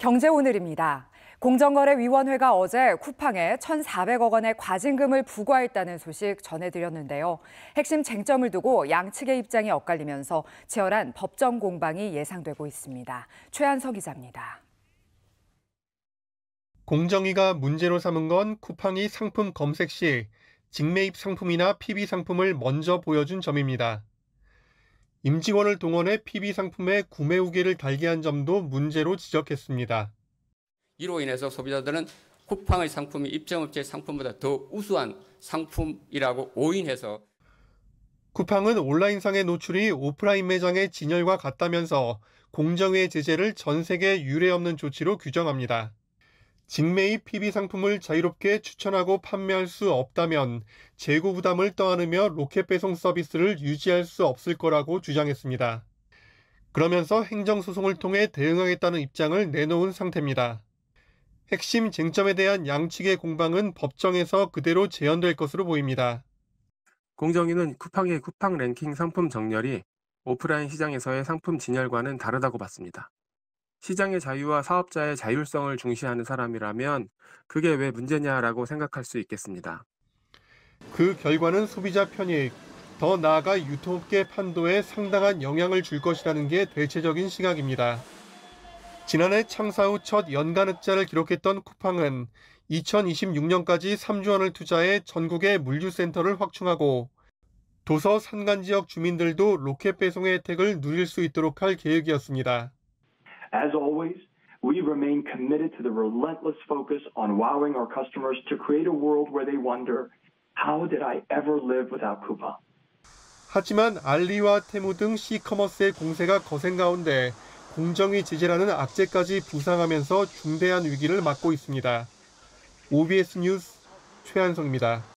경제오늘입니다. 공정거래위원회가 어제 쿠팡에 1,400억 원의 과징금을 부과했다는 소식 전해드렸는데요. 핵심 쟁점을 두고 양측의 입장이 엇갈리면서 치열한 법정 공방이 예상되고 있습니다. 최한석 기자입니다. 공정위가 문제로 삼은 건 쿠팡이 상품 검색 시 직매입 상품이나 PB 상품을 먼저 보여준 점입니다. 임직원을 동원해 PB 상품의 구매 우기를 달게 한 점도 문제로 지적했습니다. 이로 인해서 소비자들은 쿠팡의 상품이 입점업체의 상품보다 더 우수한 상품이라고 오인해서 쿠팡은 온라인상의 노출이 오프라인 매장의 진열과 같다면서 공정의 제재를 전 세계 유례 없는 조치로 규정합니다. 직매입 PB 상품을 자유롭게 추천하고 판매할 수 없다면 재고 부담을 떠안으며 로켓 배송 서비스를 유지할 수 없을 거라고 주장했습니다. 그러면서 행정소송을 통해 대응하겠다는 입장을 내놓은 상태입니다. 핵심 쟁점에 대한 양측의 공방은 법정에서 그대로 재현될 것으로 보입니다. 공정위는 쿠팡의 쿠팡 랭킹 상품 정렬이 오프라인 시장에서의 상품 진열과는 다르다고 봤습니다. 시장의 자유와 사업자의 자율성을 중시하는 사람이라면 그게 왜 문제냐라고 생각할 수 있겠습니다. 그 결과는 소비자 편익, 더 나아가 유통업계 판도에 상당한 영향을 줄 것이라는 게 대체적인 시각입니다. 지난해 창사 후 첫 연간 흑자를 기록했던 쿠팡은 2026년까지 3조 원을 투자해 전국의 물류센터를 확충하고 도서 산간 지역 주민들도 로켓 배송의 혜택을 누릴 수 있도록 할 계획이었습니다. As always, we remain committed to the relentless focus on wowing our customers to create a world where they wonder, how did I ever live without Coupa? 하지만 알리와 테무 등 시커머스의 공세가 거센 가운데 공정위 제재라는 악재까지 부상하면서 중대한 위기를 맞고 있습니다. OBS 뉴스 최한성입니다.